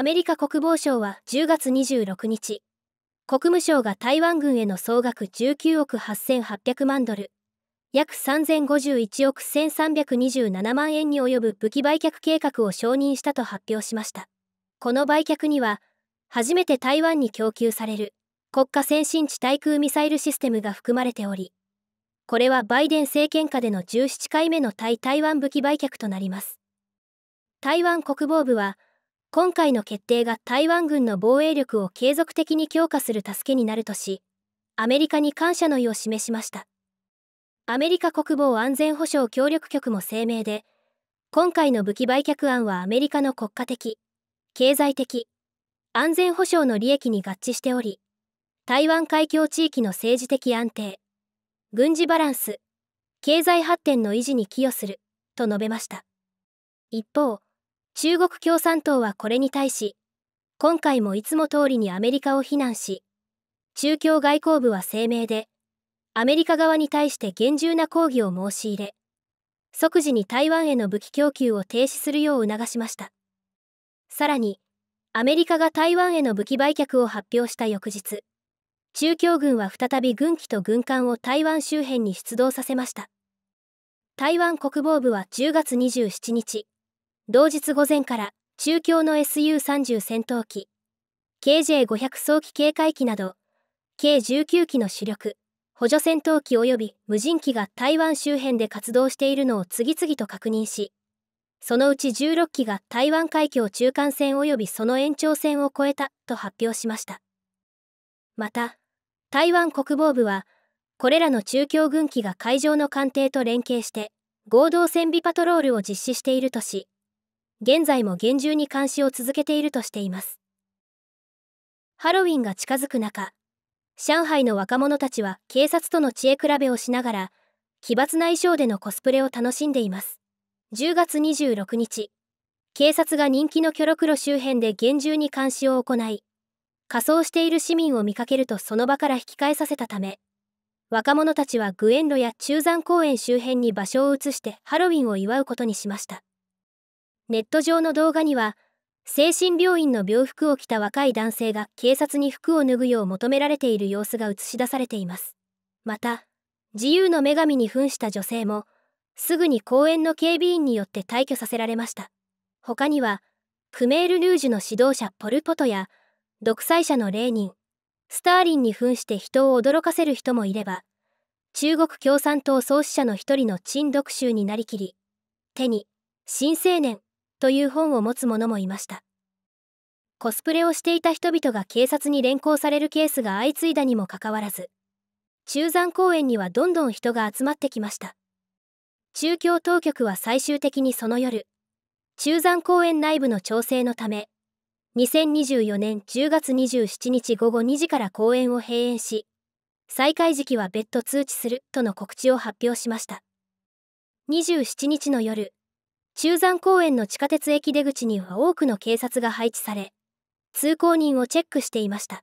アメリカ国防省は10月26日、国務省が台湾軍への総額19億8800万ドル、約3051億1327万円に及ぶ武器売却計画を承認したと発表しました。この売却には、初めて台湾に供給される国家先進地対空ミサイルシステムが含まれており、これはバイデン政権下での17回目の対台湾武器売却となります。台湾国防部は、今回の決定が台湾軍の防衛力を継続的に強化する助けになるとしアメリカに感謝の意を示しましたアメリカ国防安全保障協力局も声明で今回の武器売却案はアメリカの国家的経済的安全保障の利益に合致しており台湾海峡地域の政治的安定軍事バランス経済発展の維持に寄与すると述べました一方中国共産党はこれに対し今回もいつも通りにアメリカを非難し中共外交部は声明でアメリカ側に対して厳重な抗議を申し入れ即時に台湾への武器供給を停止するよう促しましたさらにアメリカが台湾への武器売却を発表した翌日中共軍は再び軍機と軍艦を台湾周辺に出動させました台湾国防部は10月27日同日午前から中京の SU30 戦闘機 KJ500 早期警戒機など計19機の主力補助戦闘機及び無人機が台湾周辺で活動しているのを次々と確認しそのうち16機が台湾海峡中間線及びその延長線を越えたと発表しましたまた台湾国防部はこれらの中共軍機が海上の艦艇と連携して合同船尾パトロールを実施しているとし現在も厳重に監視を続けているとしています。ハロウィンが近づく中、上海の若者たちは警察との知恵比べをしながら、奇抜な衣装でのコスプレを楽しんでいます。10月26日、警察が人気のキョロクロ周辺で厳重に監視を行い、仮装している市民を見かけるとその場から引き返させたため、若者たちはグエンロや中山公園周辺に場所を移してハロウィンを祝うことにしました。ネット上の動画には精神病院の病服を着た若い男性が警察に服を脱ぐよう求められている様子が映し出されていますまた自由の女神に扮した女性もすぐに公園の警備員によって退去させられました他にはクメール・ルージュの指導者ポル・ポトや独裁者のレーニンスターリンに扮して人を驚かせる人もいれば中国共産党創始者の一人の陳独習になりきり手に新青年という本を持つ者もいましたコスプレをしていた人々が警察に連行されるケースが相次いだにもかかわらず中山公園にはどんどん人が集まってきました中京当局は最終的にその夜中山公園内部の調整のため2024年10月27日午後2時から公演を閉園し再開時期は別途通知するとの告知を発表しました27日の夜中山公園の地下鉄駅出口には多くの警察が配置され通行人をチェックしていました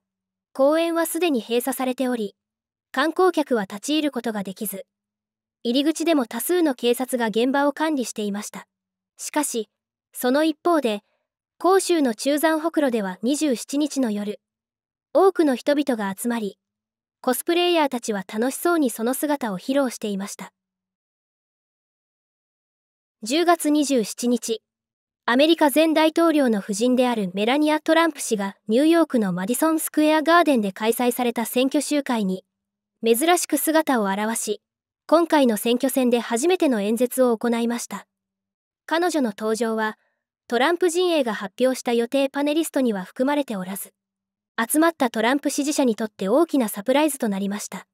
公園はすでに閉鎖されており観光客は立ち入ることができず入り口でも多数の警察が現場を管理していましたしかしその一方で広州の中山北路では27日の夜多くの人々が集まりコスプレイヤーたちは楽しそうにその姿を披露していました10月27日、アメリカ前大統領の夫人であるメラニア・トランプ氏がニューヨークのマディソン・スクエア・ガーデンで開催された選挙集会に、珍しく姿を現し、今回の選挙戦で初めての演説を行いました。彼女の登場は、トランプ陣営が発表した予定パネリストには含まれておらず、集まったトランプ支持者にとって大きなサプライズとなりました。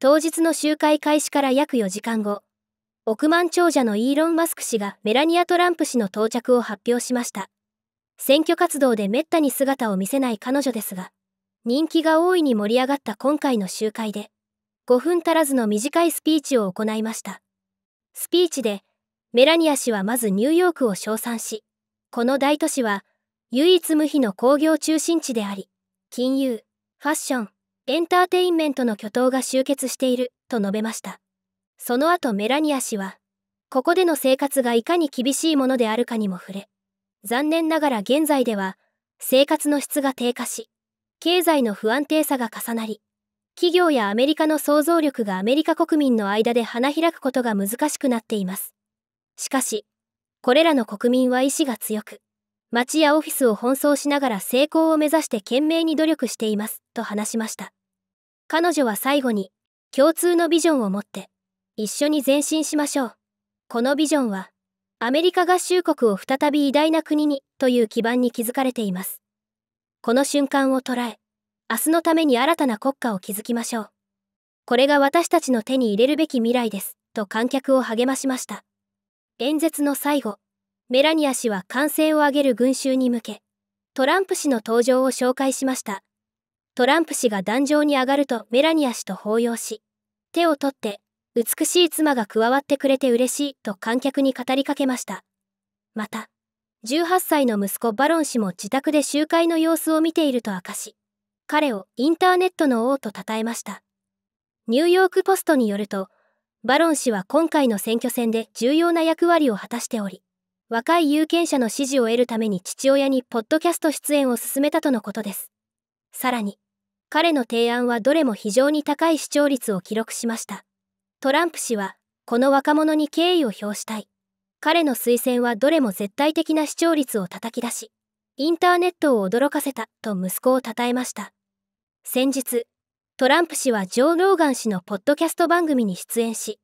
当日の集会開始から約4時間後、億万長者のイーロン・マスク氏がメラニア・トランプ氏の到着を発表しました。選挙活動でめったに姿を見せない彼女ですが、人気が大いに盛り上がった今回の集会で、5分足らずの短いスピーチを行いました。スピーチで、メラニア氏はまずニューヨークを称賛し、この大都市は唯一無比の工業中心地であり、金融、ファッション、エンターテインメントの巨頭が集結していると述べました。その後メラニア氏は、ここでの生活がいかに厳しいものであるかにも触れ、残念ながら現在では、生活の質が低下し、経済の不安定さが重なり、企業やアメリカの想像力がアメリカ国民の間で花開くことが難しくなっています。しかし、これらの国民は意志が強く、町やオフィスを奔走しながら成功を目指して懸命に努力しています、と話しました。彼女は最後に、共通のビジョンを持って、一緒に前進しましょう。このビジョンは、アメリカ合衆国を再び偉大な国にという基盤に築かれています。この瞬間を捉え、明日のために新たな国家を築きましょう。これが私たちの手に入れるべき未来です、と観客を励ましました。演説の最後、メラニア氏は歓声を上げる群衆に向け、トランプ氏の登場を紹介しました。トランプ氏が壇上に上がるとメラニア氏と抱擁し、手を取って美しい妻が加わってくれて嬉しいと観客に語りかけました。また、18歳の息子バロン氏も自宅で集会の様子を見ていると明かし、彼をインターネットの王と称えました。ニューヨークポストによると、バロン氏は今回の選挙戦で重要な役割を果たしており、若い有権者の支持を得るために父親にポッドキャスト出演を勧めたとのことです。さらに、彼の提案はどれも非常に高い視聴率を記録しました。トランプ氏はこの若者に敬意を表したい彼の推薦はどれも絶対的な視聴率を叩き出しインターネットを驚かせたと息子を称えました先日トランプ氏はジョー・ローガン氏のポッドキャスト番組に出演し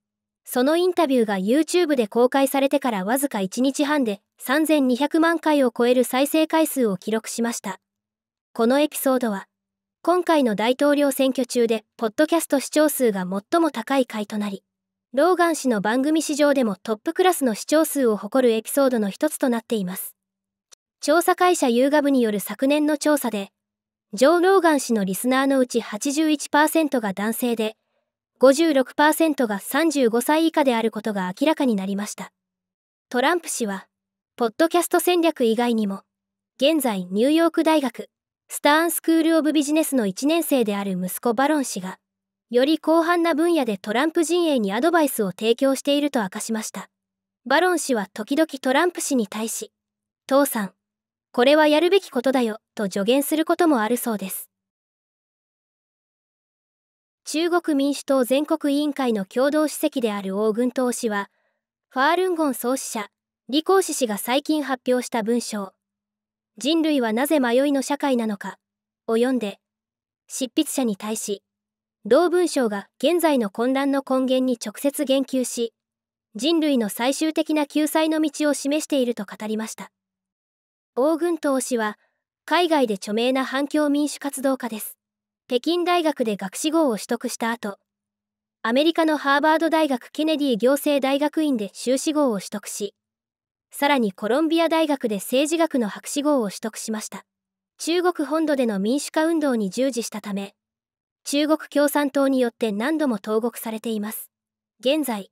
そのインタビューが YouTube で公開されてからわずか1日半で3200万回を超える再生回数を記録しましたこのエピソードは今回の大統領選挙中で、ポッドキャスト視聴数が最も高い回となり、ローガン氏の番組史上でもトップクラスの視聴数を誇るエピソードの一つとなっています。調査会社ユーガブによる昨年の調査で、ジョー・ローガン氏のリスナーのうち81%が男性で、56%が35歳以下であることが明らかになりました。トランプ氏は、ポッドキャスト戦略以外にも、現在ニューヨーク大学、スターンスクール・オブ・ビジネスの1年生である息子バロン氏が、より広範な分野でトランプ陣営にアドバイスを提供していると明かしました。バロン氏は時々トランプ氏に対し、父さん、これはやるべきことだよ、と助言することもあるそうです。中国民主党全国委員会の共同主席である王軍東氏は、ファールンゴン創始者、李光氏氏が最近発表した文章、人類はなぜ迷いの社会なのかを読んで執筆者に対し同文章が現在の混乱の根源に直接言及し人類の最終的な救済の道を示していると語りました大群東氏は海外で著名な反共民主活動家です北京大学で学士号を取得した後アメリカのハーバード大学ケネディ行政大学院で修士号を取得しさらにコロンビア大学で政治学の博士号を取得しました中国本土での民主化運動に従事したため中国共産党によって何度も投獄されています現在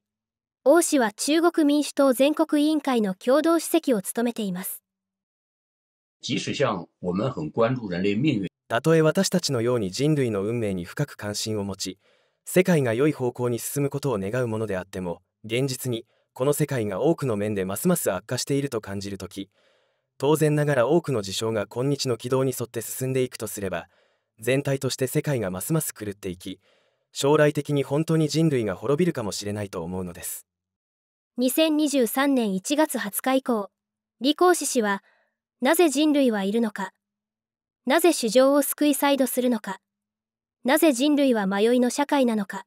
王氏は中国民主党全国委員会の共同主席を務めていますたとえ私たちのように人類の運命に深く関心を持ち世界が良い方向に進むことを願うものであっても現実にこの世界が多くの面でますます悪化していると感じる時当然ながら多くの事象が今日の軌道に沿って進んでいくとすれば全体として世界がますます狂っていき将来的に本当に人類が滅びるかもしれないと思うのです2023年1月20日以降李光氏氏はなぜ人類はいるのかなぜ市場を救いサイドするのかなぜ人類は迷いの社会なのか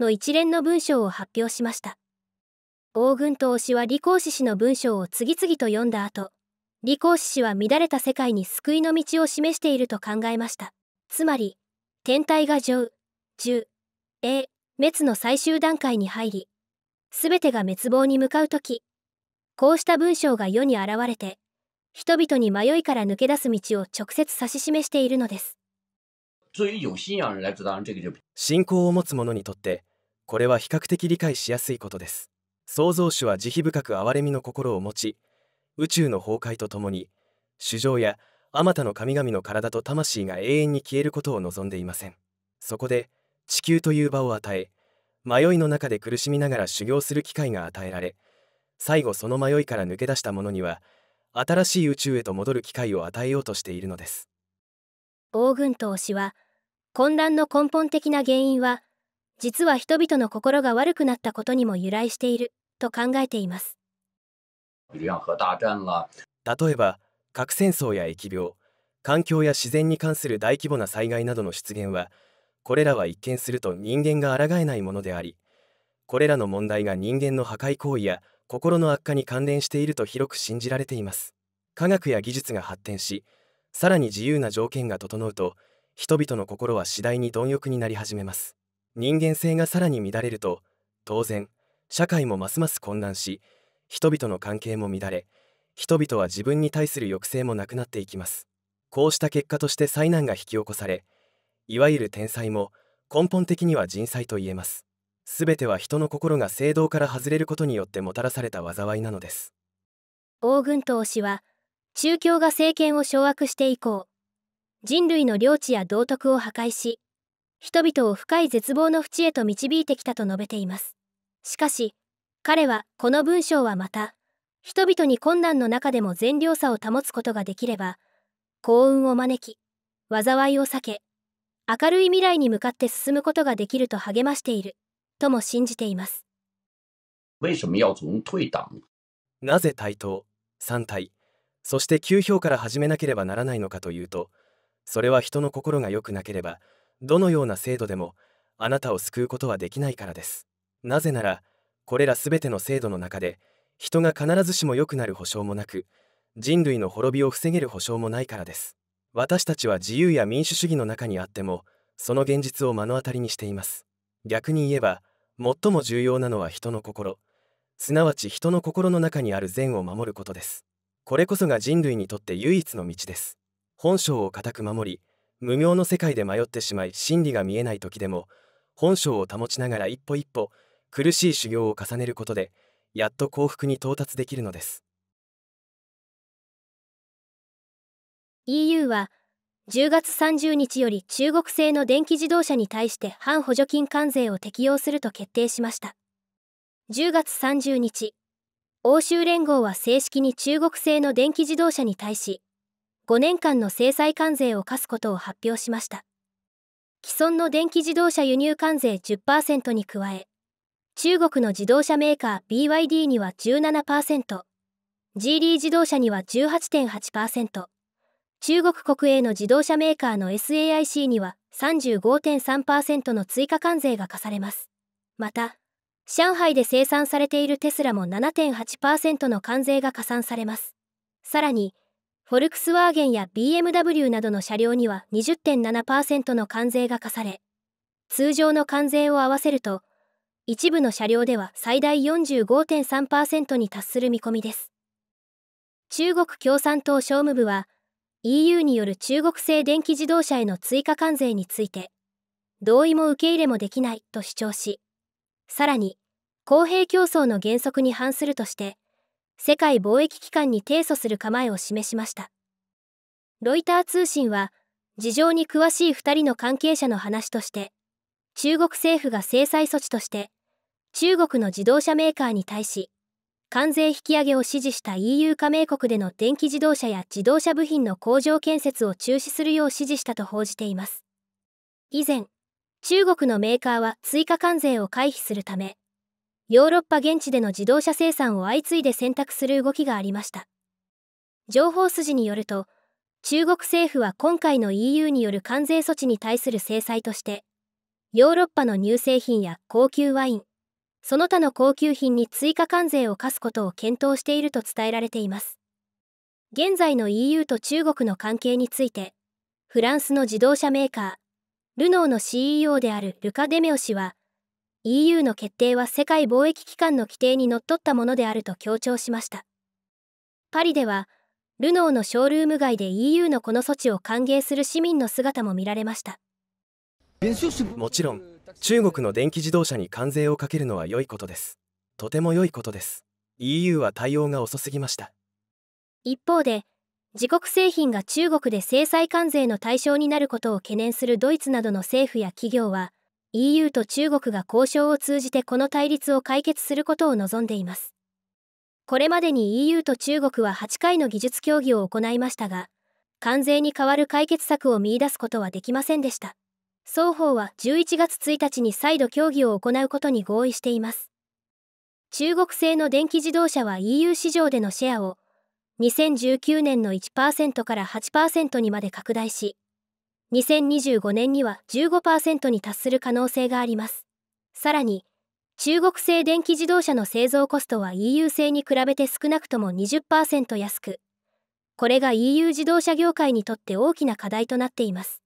の一連の文章を発表しました大軍と推しは李光志氏の文章を次々と読んだ後、李光氏は乱れた世界に救いの道を示していると考えました。つまり、天体が上、中英滅の最終段階に入り、全てが滅亡に向かう時、こうした文章が世に現れて、人々に迷いから抜け出す道を直接指し示しているのです。信仰を持つ者にとって、これは比較的理解しやすいことです。創造主は慈悲深く憐れみの心を持ち宇宙の崩壊とともに主情やあまたの神々の体と魂が永遠に消えることを望んでいませんそこで地球という場を与え迷いの中で苦しみながら修行する機会が与えられ最後その迷いから抜け出した者には新しい宇宙へと戻る機会を与えようとしているのです王軍統氏は混乱の根本的な原因は実は人々の心が悪くなったことにも由来していると考えています例えば核戦争や疫病環境や自然に関する大規模な災害などの出現はこれらは一見すると人間が抗えないものでありこれらの問題が人間の破壊行為や心の悪化に関連していると広く信じられています科学や技術が発展しさらに自由な条件が整うと人々の心は次第に貪欲になり始めます人間性がさらに乱れると当然社会もますます混乱し人々の関係も乱れ人々は自分に対する抑制もなくなっていきますこうした結果として災難が引き起こされいわゆる天災も根本的には人災と言えます全ては人の心が正道から外れることによってもたらされた災いなのです大軍統氏は宗教が政権を掌握して以降人類の領地や道徳を破壊し人々を深い絶望の淵へと導いてきたと述べていますしかし彼はこの文章はまた人々に困難の中でも善良さを保つことができれば幸運を招き災いを避け明るい未来に向かって進むことができると励ましているとも信じていますなぜ対等3体そして9票から始めなければならないのかというとそれは人の心が良くなければどのような制度でもあなたを救うことはできないからですなぜならこれら全ての制度の中で人が必ずしも良くなる保証もなく人類の滅びを防げる保証もないからです私たちは自由や民主主義の中にあってもその現実を目の当たりにしています逆に言えば最も重要なのは人の心すなわち人の心の中にある善を守ることですこれこそが人類にとって唯一の道です本性を固く守り無明の世界で迷ってしまい真理が見えない時でも本性を保ちながら一歩一歩苦しい修行を重ねることでやっと幸福に到達できるのです EU は10月30日より中国製の電気自動車に対して反補助金関税を適用すると決定しました10月30日欧州連合は正式に中国製の電気自動車に対し5年間の制裁関税を課すことを発表しました既存の電気自動車輸入関税10%に加え中国の自動車メーカー BYD には1 7 g d 自動車には18.8%中国国営の自動車メーカーの SAIC には35.3%の追加関税が課されますまた上海で生産されているテスラも7.8%の関税が加算されますさらにフォルクスワーゲンや BMW などの車両には20.7%の関税が課され、通常の関税を合わせると、一部の車両では最大45.3%に達する見込みです。中国共産党商務部は、EU による中国製電気自動車への追加関税について、同意も受け入れもできないと主張し、さらに、公平競争の原則に反するとして、世界貿易機関に提訴する構えを示しましたロイター通信は事情に詳しい2人の関係者の話として中国政府が制裁措置として中国の自動車メーカーに対し関税引き上げを支持した EU 加盟国での電気自動車や自動車部品の工場建設を中止するよう指示したと報じています以前中国のメーカーは追加関税を回避するためヨーロッパ現地での自動車生産を相次いで選択する動きがありました情報筋によると中国政府は今回の EU による関税措置に対する制裁としてヨーロッパの乳製品や高級ワインその他の高級品に追加関税を課すことを検討していると伝えられています現在の EU と中国の関係についてフランスの自動車メーカールノーの CEO であるルカ・デメオ氏は EU の決定は世界貿易機関の規定にのっとったものであると強調しましたパリではルノーのショールーム街で EU のこの措置を歓迎する市民の姿も見られましたもちろん中国の電気自動車に関税をかけるのは良いことですとても良いことです EU は対応が遅すぎました一方で自国製品が中国で制裁関税の対象になることを懸念するドイツなどの政府や企業は EU と中国が交渉を通じてこの対立を解決することを望んでいます。これまでに EU と中国は8回の技術協議を行いましたが、関税に代わる解決策を見出すことはできませんでした。双方は11月1日に再度協議を行うことに合意しています。中国製の電気自動車は EU 市場でのシェアを2019年の1%から8%にまで拡大し、2025年には15%に達する可能性があります。さらに、中国製電気自動車の製造コストは EU 製に比べて少なくとも20%安く、これが EU 自動車業界にとって大きな課題となっています。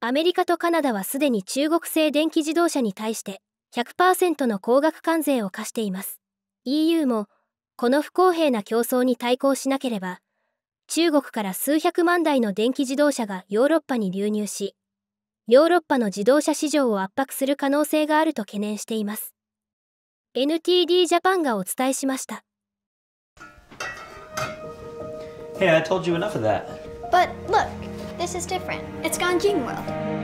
アメリカとカナダはすでに中国製電気自動車に対して100%の高額関税を課しています。EU もこの不公平な競争に対抗しなければ中国から数百万台の電気自動車がヨーロッパに流入し、ヨーロッパの自動車市場を圧迫する可能性があると懸念しています。NTD ジャパンがお伝えしました。Hey, I told you enough of that. But look, this is different. It's Ganjing World.